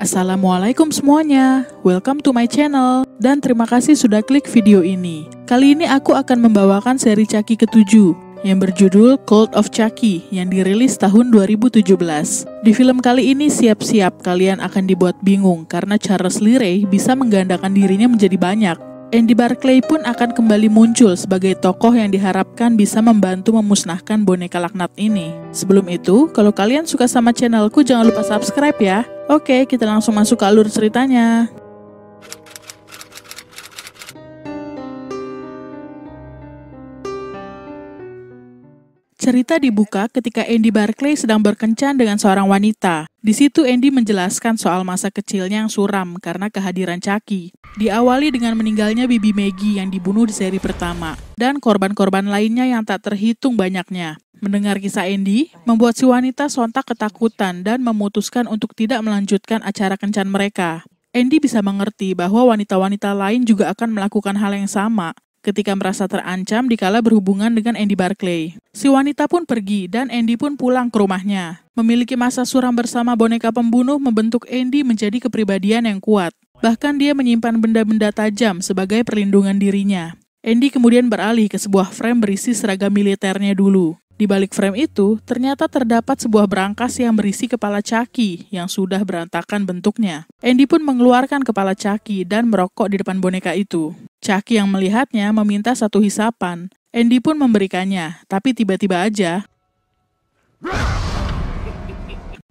Assalamualaikum semuanya, welcome to my channel, dan terima kasih sudah klik video ini. Kali ini aku akan membawakan seri Caki ketujuh, yang berjudul Cold of Chucky yang dirilis tahun 2017. Di film kali ini siap-siap kalian akan dibuat bingung karena Charles Lee bisa menggandakan dirinya menjadi banyak. Andy Barclay pun akan kembali muncul sebagai tokoh yang diharapkan bisa membantu memusnahkan boneka laknat ini. Sebelum itu, kalau kalian suka sama channelku jangan lupa subscribe ya. Oke, kita langsung masuk ke alur ceritanya. Cerita dibuka ketika Andy Barclay sedang berkencan dengan seorang wanita. Di situ Andy menjelaskan soal masa kecilnya yang suram karena kehadiran Chucky. Diawali dengan meninggalnya Bibi Maggie yang dibunuh di seri pertama, dan korban-korban lainnya yang tak terhitung banyaknya. Mendengar kisah Andy, membuat si wanita sontak ketakutan dan memutuskan untuk tidak melanjutkan acara kencan mereka. Andy bisa mengerti bahwa wanita-wanita lain juga akan melakukan hal yang sama, ketika merasa terancam dikala berhubungan dengan Andy Barclay. Si wanita pun pergi dan Andy pun pulang ke rumahnya. Memiliki masa suram bersama boneka pembunuh membentuk Andy menjadi kepribadian yang kuat. Bahkan dia menyimpan benda-benda tajam sebagai perlindungan dirinya. Andy kemudian beralih ke sebuah frame berisi seragam militernya dulu. Di balik frame itu, ternyata terdapat sebuah brankas yang berisi kepala Chucky yang sudah berantakan bentuknya. Andy pun mengeluarkan kepala Chucky dan merokok di depan boneka itu. Chucky yang melihatnya meminta satu hisapan. Andy pun memberikannya, tapi tiba-tiba aja...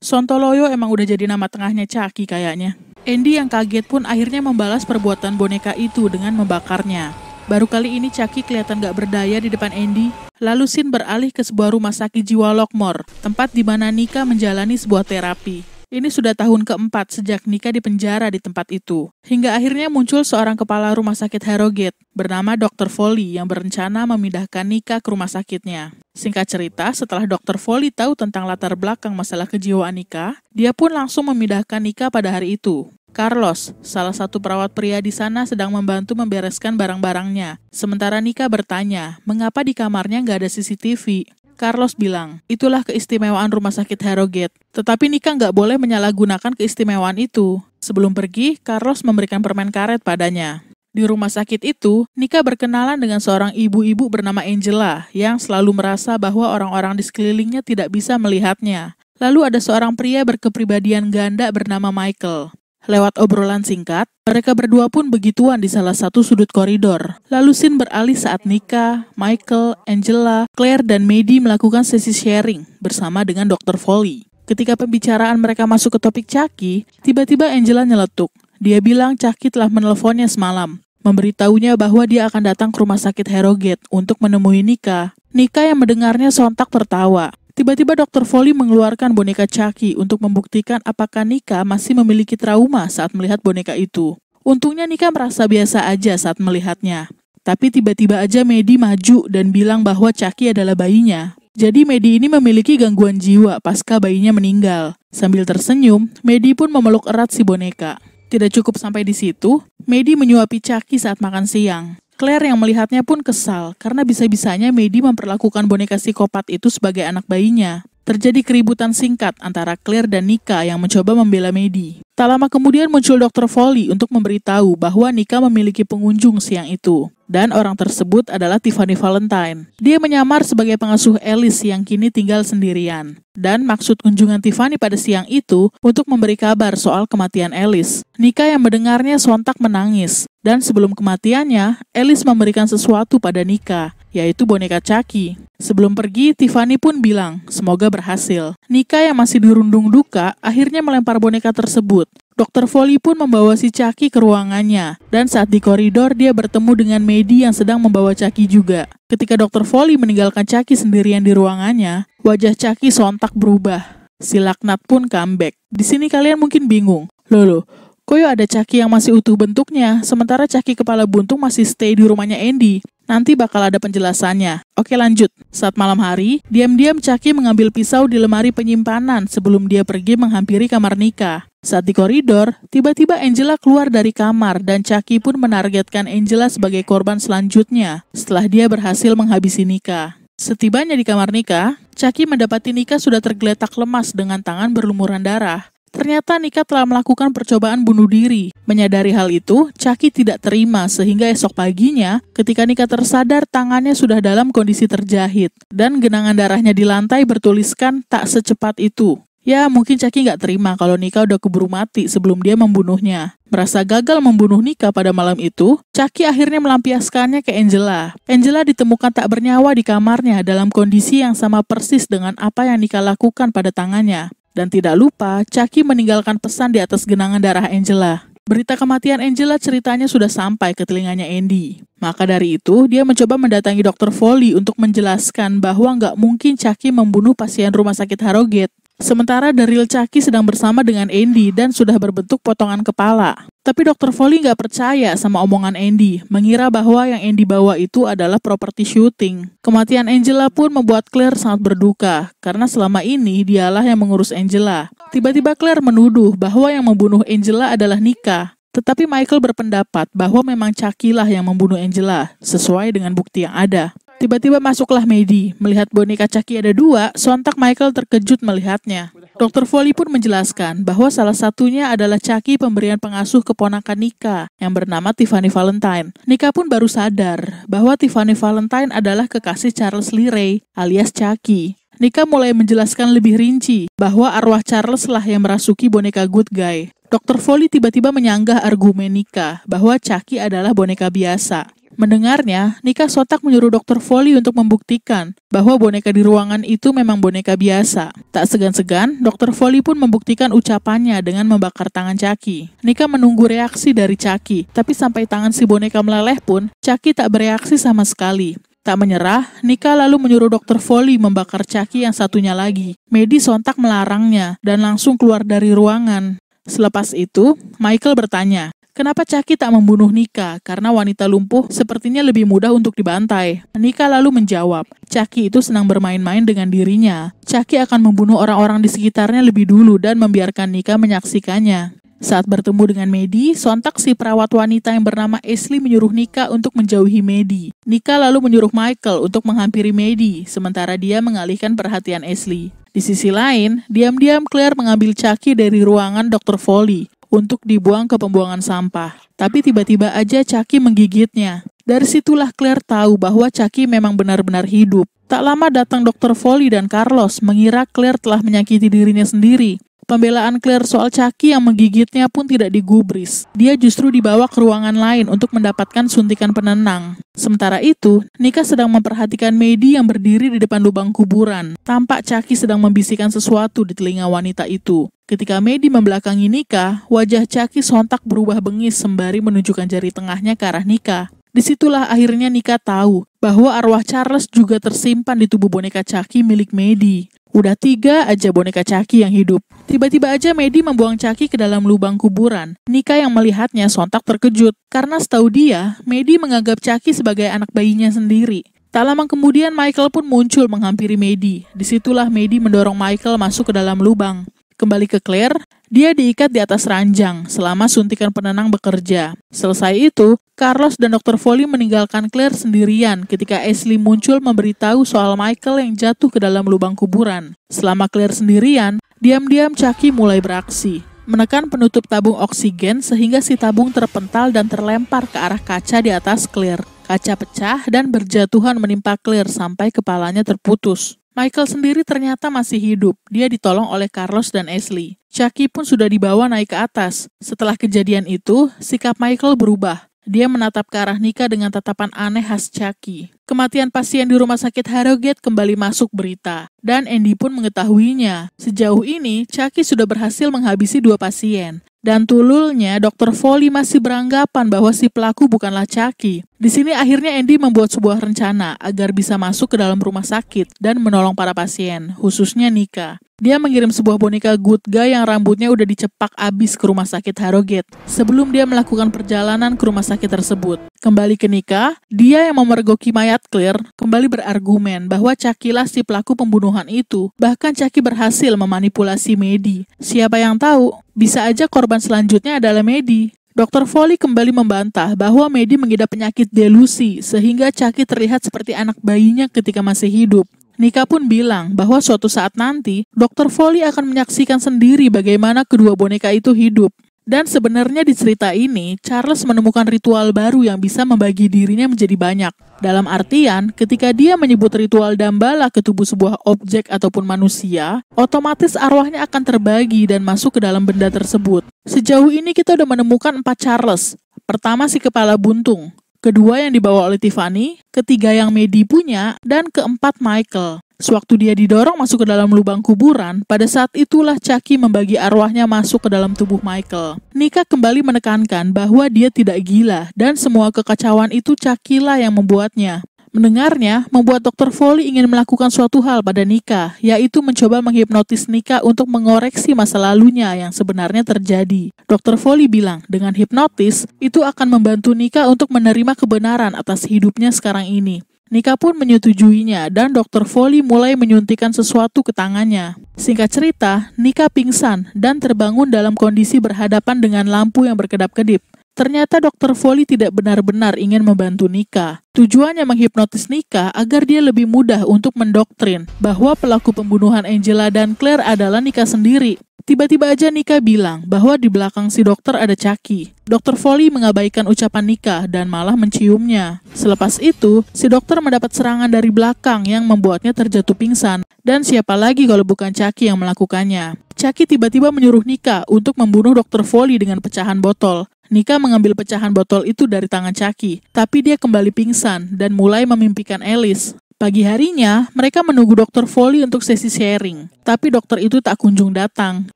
Sontoloyo emang udah jadi nama tengahnya Chucky kayaknya. Andy yang kaget pun akhirnya membalas perbuatan boneka itu dengan membakarnya. Baru kali ini Chucky kelihatan gak berdaya di depan Andy Lalu Sin beralih ke sebuah rumah sakit jiwa Lokmor, tempat di mana Nika menjalani sebuah terapi. Ini sudah tahun keempat sejak Nika dipenjara di tempat itu. Hingga akhirnya muncul seorang kepala rumah sakit Harrogate bernama Dr. Foley yang berencana memindahkan Nika ke rumah sakitnya. Singkat cerita, setelah Dr. Foley tahu tentang latar belakang masalah kejiwaan Nika, dia pun langsung memindahkan Nika pada hari itu. Carlos, salah satu perawat pria di sana sedang membantu membereskan barang-barangnya. Sementara Nika bertanya, mengapa di kamarnya nggak ada CCTV? Carlos bilang, itulah keistimewaan rumah sakit Harrogate. Tetapi Nika nggak boleh menyalahgunakan keistimewaan itu. Sebelum pergi, Carlos memberikan permen karet padanya. Di rumah sakit itu, Nika berkenalan dengan seorang ibu-ibu bernama Angela yang selalu merasa bahwa orang-orang di sekelilingnya tidak bisa melihatnya. Lalu ada seorang pria berkepribadian ganda bernama Michael. Lewat obrolan singkat, mereka berdua pun begituan di salah satu sudut koridor. Lalu Sin beralih saat Nika, Michael, Angela, Claire, dan Medi melakukan sesi sharing bersama dengan Dr. Foley. Ketika pembicaraan mereka masuk ke topik Caki, tiba-tiba Angela nyeletuk. Dia bilang Caki telah meneleponnya semalam, memberitahunya bahwa dia akan datang ke rumah sakit Herogate untuk menemui Nika. Nika yang mendengarnya sontak tertawa. Tiba-tiba Dr. Foley mengeluarkan boneka Chucky untuk membuktikan apakah Nika masih memiliki trauma saat melihat boneka itu. Untungnya Nika merasa biasa aja saat melihatnya. Tapi tiba-tiba aja Medi maju dan bilang bahwa Chucky adalah bayinya. Jadi Medi ini memiliki gangguan jiwa pasca bayinya meninggal. Sambil tersenyum, Medi pun memeluk erat si boneka. Tidak cukup sampai di situ, Medi menyuapi Chucky saat makan siang. Claire yang melihatnya pun kesal karena bisa-bisanya Medi memperlakukan boneka psikopat itu sebagai anak bayinya terjadi keributan singkat antara Claire dan Nika yang mencoba membela Medi. Tak lama kemudian muncul Dr. Foley untuk memberitahu bahwa Nika memiliki pengunjung siang itu. Dan orang tersebut adalah Tiffany Valentine. Dia menyamar sebagai pengasuh Alice yang kini tinggal sendirian. Dan maksud kunjungan Tiffany pada siang itu untuk memberi kabar soal kematian Alice. Nika yang mendengarnya sontak menangis. Dan sebelum kematiannya, Alice memberikan sesuatu pada Nika yaitu boneka Chucky. Sebelum pergi, Tiffany pun bilang, semoga berhasil. Nika yang masih dirundung duka, akhirnya melempar boneka tersebut. Dokter Foley pun membawa si Chucky ke ruangannya, dan saat di koridor dia bertemu dengan Medi yang sedang membawa Chucky juga. Ketika Dokter Foley meninggalkan Chucky sendirian di ruangannya, wajah Chucky sontak berubah. Si laknat pun comeback. Di sini kalian mungkin bingung, Lolo, Koyo ya ada Caki yang masih utuh bentuknya, sementara Caki kepala buntung masih stay di rumahnya Andy. Nanti bakal ada penjelasannya. Oke lanjut. Saat malam hari, diam-diam Caki mengambil pisau di lemari penyimpanan sebelum dia pergi menghampiri kamar Nika. Saat di koridor, tiba-tiba Angela keluar dari kamar dan Caki pun menargetkan Angela sebagai korban selanjutnya setelah dia berhasil menghabisi Nika. Setibanya di kamar Nika, Caki mendapati Nika sudah tergeletak lemas dengan tangan berlumuran darah. Ternyata Nika telah melakukan percobaan bunuh diri. Menyadari hal itu, Caki tidak terima sehingga esok paginya ketika Nika tersadar tangannya sudah dalam kondisi terjahit dan genangan darahnya di lantai bertuliskan tak secepat itu. Ya mungkin Caki nggak terima kalau Nika udah keburu mati sebelum dia membunuhnya. Merasa gagal membunuh Nika pada malam itu, Caki akhirnya melampiaskannya ke Angela. Angela ditemukan tak bernyawa di kamarnya dalam kondisi yang sama persis dengan apa yang Nika lakukan pada tangannya. Dan tidak lupa, Chucky meninggalkan pesan di atas genangan darah Angela. Berita kematian Angela ceritanya sudah sampai ke telinganya Andy. Maka dari itu, dia mencoba mendatangi Dr. Foley untuk menjelaskan bahwa nggak mungkin Chucky membunuh pasien rumah sakit Harrogate. Sementara Daryl Chucky sedang bersama dengan Andy dan sudah berbentuk potongan kepala. Tapi dokter Foley nggak percaya sama omongan Andy, mengira bahwa yang Andy bawa itu adalah properti syuting. Kematian Angela pun membuat Claire sangat berduka, karena selama ini dialah yang mengurus Angela. Tiba-tiba Claire menuduh bahwa yang membunuh Angela adalah Nika. Tetapi Michael berpendapat bahwa memang Cakilah yang membunuh Angela, sesuai dengan bukti yang ada. Tiba-tiba masuklah Medi. Melihat boneka Chucky ada dua, sontak Michael terkejut melihatnya. Dr. Foley pun menjelaskan bahwa salah satunya adalah Chucky pemberian pengasuh keponakan Nika yang bernama Tiffany Valentine. Nika pun baru sadar bahwa Tiffany Valentine adalah kekasih Charles Leray alias Chucky. Nika mulai menjelaskan lebih rinci bahwa arwah Charles lah yang merasuki boneka Good Guy. Dr. Foley tiba-tiba menyanggah argumen Nika bahwa Chucky adalah boneka biasa. Mendengarnya, Nika sontak menyuruh dokter Foley untuk membuktikan bahwa boneka di ruangan itu memang boneka biasa. Tak segan-segan, dokter Foley pun membuktikan ucapannya dengan membakar tangan Caki. Nika menunggu reaksi dari Caki, tapi sampai tangan si boneka meleleh pun, Caki tak bereaksi sama sekali. Tak menyerah, Nika lalu menyuruh dokter Foley membakar Caki yang satunya lagi. Medi sontak melarangnya dan langsung keluar dari ruangan. Selepas itu, Michael bertanya, Kenapa Caki tak membunuh Nika? Karena wanita lumpuh sepertinya lebih mudah untuk dibantai. Nika lalu menjawab, Caki itu senang bermain-main dengan dirinya. Caki akan membunuh orang-orang di sekitarnya lebih dulu dan membiarkan Nika menyaksikannya. Saat bertemu dengan Medi, sontak si perawat wanita yang bernama Ashley menyuruh Nika untuk menjauhi Medi. Nika lalu menyuruh Michael untuk menghampiri Medi, sementara dia mengalihkan perhatian Ashley. Di sisi lain, diam-diam Claire mengambil Chucky dari ruangan Dr. Foley untuk dibuang ke pembuangan sampah. Tapi tiba-tiba aja Caki menggigitnya. Dari situlah Claire tahu bahwa Caki memang benar-benar hidup. Tak lama datang Dr. Foley dan Carlos mengira Claire telah menyakiti dirinya sendiri. Pembelaan Claire soal Chucky yang menggigitnya pun tidak digubris. Dia justru dibawa ke ruangan lain untuk mendapatkan suntikan penenang. Sementara itu, Nika sedang memperhatikan Medi yang berdiri di depan lubang kuburan. Tampak Chucky sedang membisikkan sesuatu di telinga wanita itu. Ketika Medi membelakangi Nika, wajah Chucky sontak berubah bengis sembari menunjukkan jari tengahnya ke arah Nika. Disitulah akhirnya Nika tahu bahwa arwah Charles juga tersimpan di tubuh boneka Chucky milik Medi. Udah tiga aja boneka Caki yang hidup. Tiba-tiba aja Medi membuang Caki ke dalam lubang kuburan. Nika yang melihatnya sontak terkejut. Karena setahu dia, Medi menganggap Caki sebagai anak bayinya sendiri. Tak lama kemudian Michael pun muncul menghampiri Medi. Disitulah Medi mendorong Michael masuk ke dalam lubang. Kembali ke Claire, dia diikat di atas ranjang selama suntikan penenang bekerja. Selesai itu, Carlos dan Dr. Foley meninggalkan Claire sendirian ketika Ashley muncul memberitahu soal Michael yang jatuh ke dalam lubang kuburan. Selama Claire sendirian, diam-diam Chucky mulai beraksi. Menekan penutup tabung oksigen sehingga si tabung terpental dan terlempar ke arah kaca di atas Claire. Kaca pecah dan berjatuhan menimpa Claire sampai kepalanya terputus. Michael sendiri ternyata masih hidup. Dia ditolong oleh Carlos dan Ashley. Chucky pun sudah dibawa naik ke atas. Setelah kejadian itu, sikap Michael berubah. Dia menatap ke arah Nika dengan tatapan aneh khas Chucky. Kematian pasien di rumah sakit Harrogate kembali masuk berita, dan Andy pun mengetahuinya. Sejauh ini, Chucky sudah berhasil menghabisi dua pasien. Dan tululnya, Dr. Foley masih beranggapan bahwa si pelaku bukanlah Chucky. Di sini akhirnya Andy membuat sebuah rencana agar bisa masuk ke dalam rumah sakit dan menolong para pasien, khususnya Nika. Dia mengirim sebuah boneka good guy yang rambutnya udah dicepak abis ke rumah sakit Harrogate sebelum dia melakukan perjalanan ke rumah sakit tersebut. Kembali ke Nika, dia yang memergoki mayat Clear kembali berargumen bahwa Chucky si pelaku pembunuhan itu. Bahkan Chucky berhasil memanipulasi Medi. Siapa yang tahu, bisa aja korban selanjutnya adalah Medi. Dr. Foley kembali membantah bahwa Medi mengidap penyakit delusi sehingga Caki terlihat seperti anak bayinya ketika masih hidup. Nika pun bilang bahwa suatu saat nanti, Dr. Foley akan menyaksikan sendiri bagaimana kedua boneka itu hidup. Dan sebenarnya di cerita ini, Charles menemukan ritual baru yang bisa membagi dirinya menjadi banyak. Dalam artian, ketika dia menyebut ritual dambala ke tubuh sebuah objek ataupun manusia, otomatis arwahnya akan terbagi dan masuk ke dalam benda tersebut. Sejauh ini kita sudah menemukan empat Charles. Pertama si kepala buntung, kedua yang dibawa oleh Tiffany, ketiga yang Medi punya, dan keempat Michael. Sewaktu dia didorong masuk ke dalam lubang kuburan, pada saat itulah Chucky membagi arwahnya masuk ke dalam tubuh Michael. Nika kembali menekankan bahwa dia tidak gila dan semua kekacauan itu Chucky lah yang membuatnya. Mendengarnya, membuat Dr. Foley ingin melakukan suatu hal pada Nika, yaitu mencoba menghipnotis Nika untuk mengoreksi masa lalunya yang sebenarnya terjadi. Dr. Foley bilang, dengan hipnotis, itu akan membantu Nika untuk menerima kebenaran atas hidupnya sekarang ini. Nika pun menyetujuinya dan dokter Foley mulai menyuntikkan sesuatu ke tangannya. Singkat cerita, Nika pingsan dan terbangun dalam kondisi berhadapan dengan lampu yang berkedap-kedip. Ternyata Dr. Foley tidak benar-benar ingin membantu Nika. Tujuannya menghipnotis Nika agar dia lebih mudah untuk mendoktrin bahwa pelaku pembunuhan Angela dan Claire adalah Nika sendiri. Tiba-tiba aja Nika bilang bahwa di belakang si dokter ada Caki. Dokter Foley mengabaikan ucapan Nika dan malah menciumnya. Selepas itu, si dokter mendapat serangan dari belakang yang membuatnya terjatuh pingsan. Dan siapa lagi kalau bukan Caki yang melakukannya? Caki tiba-tiba menyuruh Nika untuk membunuh Dr. Foley dengan pecahan botol. Nika mengambil pecahan botol itu dari tangan Chucky, tapi dia kembali pingsan dan mulai memimpikan Alice. Pagi harinya, mereka menunggu Dokter Foley untuk sesi sharing, tapi dokter itu tak kunjung datang.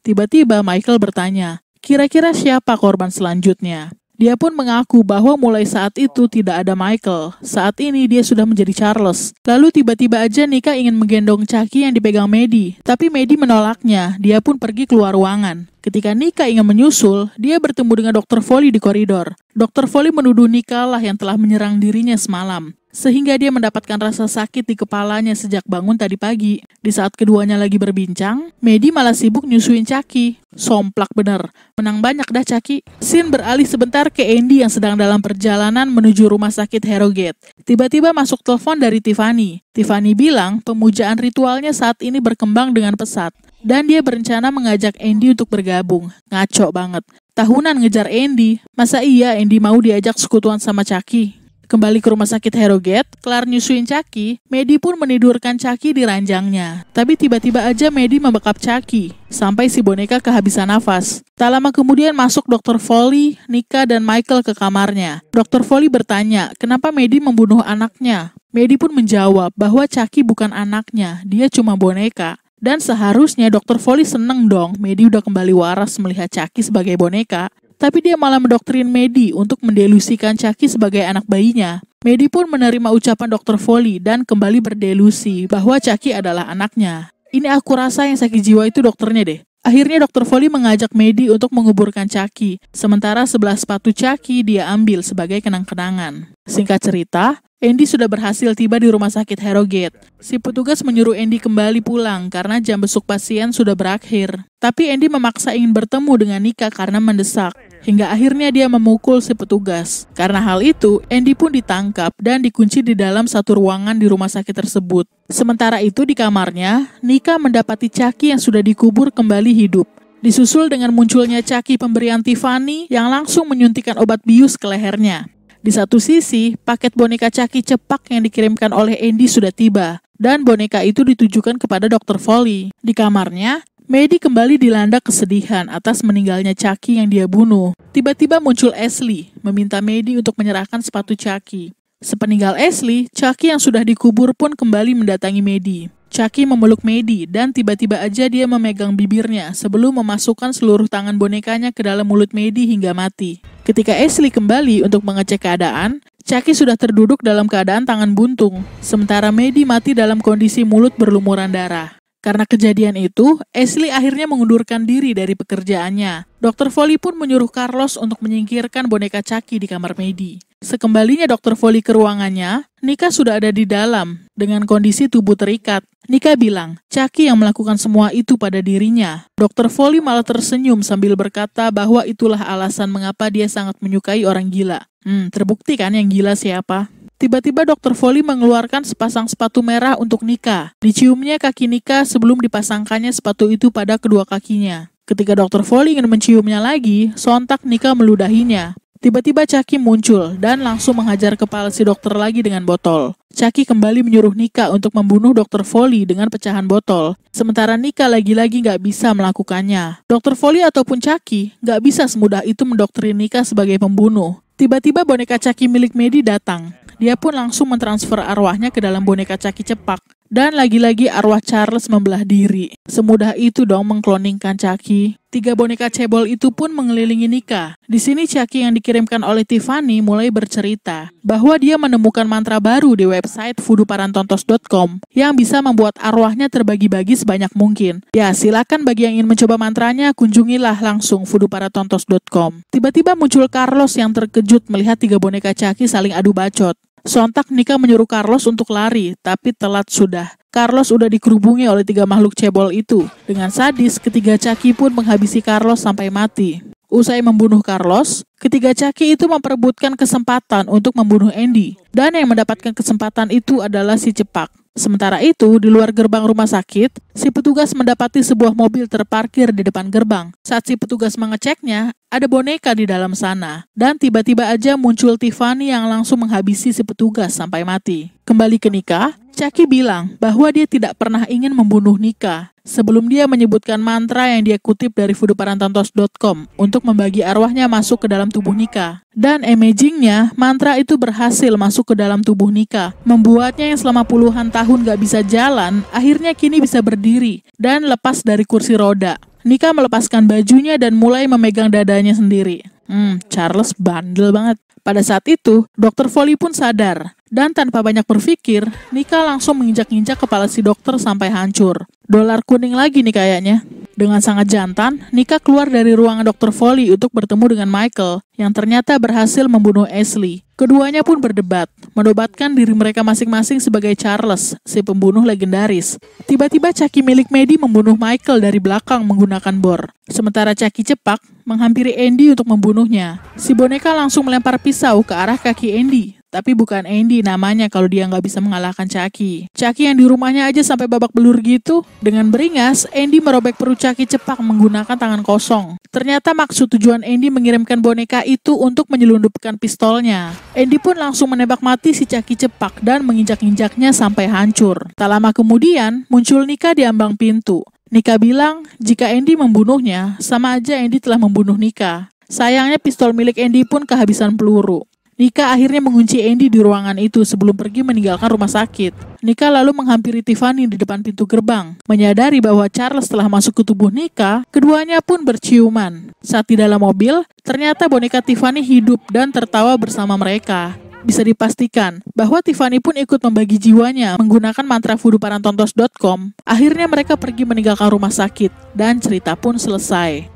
Tiba-tiba Michael bertanya, kira-kira siapa korban selanjutnya? Dia pun mengaku bahwa mulai saat itu tidak ada Michael. Saat ini dia sudah menjadi Charles. Lalu tiba-tiba aja Nika ingin menggendong Chucky yang dipegang Medi. Tapi Medi menolaknya. Dia pun pergi keluar ruangan. Ketika Nika ingin menyusul, dia bertemu dengan Dr. Foley di koridor. Dokter Foley menuduh Nikalah yang telah menyerang dirinya semalam, sehingga dia mendapatkan rasa sakit di kepalanya sejak bangun tadi pagi. Di saat keduanya lagi berbincang, Medi malah sibuk nyusuin Caki. Somplak bener, menang banyak dah Caki. Sin beralih sebentar ke Andy yang sedang dalam perjalanan menuju rumah sakit HeroGate. Tiba-tiba masuk telepon dari Tiffany. Tiffany bilang pemujaan ritualnya saat ini berkembang dengan pesat dan dia berencana mengajak Andy untuk bergabung. Ngaco banget. Tahunan ngejar Andy. Masa iya Andy mau diajak sekutuan sama Chucky? Kembali ke rumah sakit Herogate, kelar nyusuin Chucky, Medi pun menidurkan Chucky di ranjangnya. Tapi tiba-tiba aja Medi membekap Chucky, sampai si boneka kehabisan nafas. Tak lama kemudian masuk Dr. Foley, Nika, dan Michael ke kamarnya. Dr. Foley bertanya, kenapa Medi membunuh anaknya? Medi pun menjawab bahwa Caki bukan anaknya, dia cuma boneka. Dan seharusnya Dr. Foley seneng dong, Medi udah kembali waras melihat Caki sebagai boneka. Tapi dia malah mendoktrin Medi untuk mendelusikan Caki sebagai anak bayinya. Medi pun menerima ucapan Dr. Foley dan kembali berdelusi bahwa Caki adalah anaknya. Ini aku rasa yang sakit jiwa itu dokternya deh. Akhirnya Dr. Foley mengajak Medi untuk menguburkan Caki, sementara sebelah sepatu Caki dia ambil sebagai kenang-kenangan. Singkat cerita, Andy sudah berhasil tiba di rumah sakit Harrogate. Si petugas menyuruh Andy kembali pulang karena jam besuk pasien sudah berakhir. Tapi Andy memaksa ingin bertemu dengan Nika karena mendesak. Hingga akhirnya dia memukul si petugas. Karena hal itu, Andy pun ditangkap dan dikunci di dalam satu ruangan di rumah sakit tersebut. Sementara itu di kamarnya, Nika mendapati Caki yang sudah dikubur kembali hidup. Disusul dengan munculnya Caki pemberian Tiffany yang langsung menyuntikkan obat bius ke lehernya. Di satu sisi, paket boneka caki cepak yang dikirimkan oleh Andy sudah tiba, dan boneka itu ditujukan kepada Dr. Foley. Di kamarnya, Medi kembali dilanda kesedihan atas meninggalnya Chucky yang dia bunuh. Tiba-tiba muncul Ashley, meminta Medi untuk menyerahkan sepatu Chucky. Sepeninggal Ashley, Chucky yang sudah dikubur pun kembali mendatangi Medi. Chucky memeluk Medi dan tiba-tiba aja dia memegang bibirnya sebelum memasukkan seluruh tangan bonekanya ke dalam mulut Medi hingga mati. Ketika Ashley kembali untuk mengecek keadaan, Chucky sudah terduduk dalam keadaan tangan buntung, sementara Medi mati dalam kondisi mulut berlumuran darah. Karena kejadian itu, Ashley akhirnya mengundurkan diri dari pekerjaannya. Dokter Foley pun menyuruh Carlos untuk menyingkirkan boneka Chucky di kamar Medi. Sekembalinya Dr. Foley ke ruangannya, Nika sudah ada di dalam dengan kondisi tubuh terikat. Nika bilang, Caki yang melakukan semua itu pada dirinya. Dr. Foley malah tersenyum sambil berkata bahwa itulah alasan mengapa dia sangat menyukai orang gila. Hmm, terbukti kan yang gila siapa? Tiba-tiba Dr. Foley mengeluarkan sepasang sepatu merah untuk Nika. Diciumnya kaki Nika sebelum dipasangkannya sepatu itu pada kedua kakinya. Ketika Dr. Foley ingin menciumnya lagi, sontak Nika meludahinya. Tiba-tiba Caki muncul dan langsung menghajar kepala si dokter lagi dengan botol. Caki kembali menyuruh Nika untuk membunuh dokter Foley dengan pecahan botol. Sementara Nika lagi-lagi nggak bisa melakukannya. Dokter Foley ataupun Caki nggak bisa semudah itu mendoktrin Nika sebagai pembunuh. Tiba-tiba boneka Caki milik Medi datang. Dia pun langsung mentransfer arwahnya ke dalam boneka Caki cepak. Dan lagi-lagi arwah Charles membelah diri. Semudah itu dong mengkloningkan Chucky. Tiga boneka cebol itu pun mengelilingi Nika. Di sini Chucky yang dikirimkan oleh Tiffany mulai bercerita bahwa dia menemukan mantra baru di website fuduparantontos.com yang bisa membuat arwahnya terbagi-bagi sebanyak mungkin. Ya, silakan bagi yang ingin mencoba mantranya kunjungilah langsung fuduparantontos.com. Tiba-tiba muncul Carlos yang terkejut melihat tiga boneka Chucky saling adu bacot. Sontak Nika menyuruh Carlos untuk lari, tapi telat sudah. Carlos sudah dikerubungi oleh tiga makhluk cebol itu. Dengan sadis, ketiga caki pun menghabisi Carlos sampai mati. Usai membunuh Carlos, ketiga caki itu memperebutkan kesempatan untuk membunuh Andy. Dan yang mendapatkan kesempatan itu adalah si Cepak. Sementara itu, di luar gerbang rumah sakit, si petugas mendapati sebuah mobil terparkir di depan gerbang. Saat si petugas mengeceknya, ada boneka di dalam sana. Dan tiba-tiba aja muncul Tiffany yang langsung menghabisi si petugas sampai mati. Kembali ke nikah, Chucky bilang bahwa dia tidak pernah ingin membunuh Nika sebelum dia menyebutkan mantra yang dia kutip dari voodooparantantos.com untuk membagi arwahnya masuk ke dalam tubuh Nika. Dan amazingnya, mantra itu berhasil masuk ke dalam tubuh Nika, membuatnya yang selama puluhan tahun gak bisa jalan, akhirnya kini bisa berdiri dan lepas dari kursi roda. Nika melepaskan bajunya dan mulai memegang dadanya sendiri. Hmm, Charles bandel banget. Pada saat itu, Dr. Foley pun sadar dan tanpa banyak berpikir, Nika langsung menginjak-injak kepala si dokter sampai hancur. Dolar kuning lagi nih kayaknya. Dengan sangat jantan, Nika keluar dari ruangan dokter Foley untuk bertemu dengan Michael, yang ternyata berhasil membunuh Ashley. Keduanya pun berdebat, menobatkan diri mereka masing-masing sebagai Charles, si pembunuh legendaris. Tiba-tiba caki milik Medi membunuh Michael dari belakang menggunakan bor. Sementara caki cepak menghampiri Andy untuk membunuhnya. Si boneka langsung melempar pisau ke arah kaki Andy, tapi bukan Andy namanya kalau dia nggak bisa mengalahkan Chucky. Chucky yang di rumahnya aja sampai babak belur gitu. Dengan beringas, Andy merobek perut Chucky cepak menggunakan tangan kosong. Ternyata maksud tujuan Andy mengirimkan boneka itu untuk menyelundupkan pistolnya. Andy pun langsung menembak mati si Chucky cepak dan menginjak-injaknya sampai hancur. Tak lama kemudian, muncul Nika di ambang pintu. Nika bilang, jika Andy membunuhnya, sama aja Andy telah membunuh Nika. Sayangnya pistol milik Andy pun kehabisan peluru. Nika akhirnya mengunci Andy di ruangan itu sebelum pergi meninggalkan rumah sakit. Nika lalu menghampiri Tiffany di depan pintu gerbang, menyadari bahwa Charles telah masuk ke tubuh Nika, keduanya pun berciuman. Saat di dalam mobil, ternyata boneka Tiffany hidup dan tertawa bersama mereka. Bisa dipastikan bahwa Tiffany pun ikut membagi jiwanya menggunakan mantra vuduparantontos.com. Akhirnya mereka pergi meninggalkan rumah sakit dan cerita pun selesai.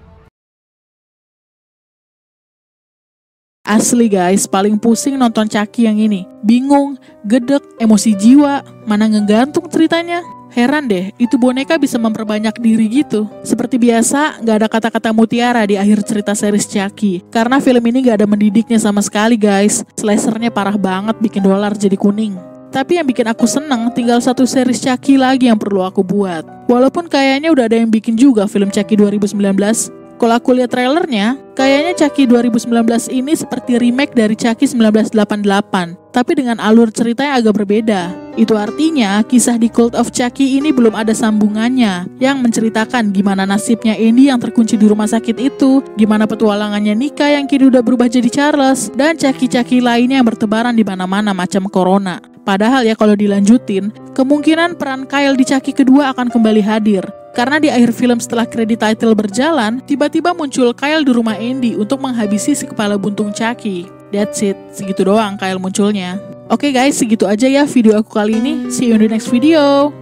Asli guys, paling pusing nonton Caki yang ini. Bingung, gedek, emosi jiwa, mana ngegantung ceritanya. Heran deh, itu boneka bisa memperbanyak diri gitu. Seperti biasa, nggak ada kata-kata mutiara di akhir cerita series Caki. Karena film ini nggak ada mendidiknya sama sekali guys. Slicernya parah banget bikin dolar jadi kuning. Tapi yang bikin aku seneng tinggal satu series Chucky lagi yang perlu aku buat. Walaupun kayaknya udah ada yang bikin juga film Chucky 2019, kalau aku lihat trailernya, kayaknya Chucky 2019 ini seperti remake dari Chucky 1988, tapi dengan alur cerita yang agak berbeda. Itu artinya, kisah di Cult of Chucky ini belum ada sambungannya, yang menceritakan gimana nasibnya Andy yang terkunci di rumah sakit itu, gimana petualangannya Nika yang kini udah berubah jadi Charles, dan Chucky-Chucky lainnya yang bertebaran di mana-mana macam corona. Padahal ya kalau dilanjutin, kemungkinan peran Kyle di Chucky kedua akan kembali hadir. Karena di akhir film setelah kredit title berjalan, tiba-tiba muncul Kyle di rumah Andy untuk menghabisi si kepala buntung Chucky. That's it, segitu doang Kyle munculnya. Oke okay guys, segitu aja ya video aku kali ini. See you in the next video.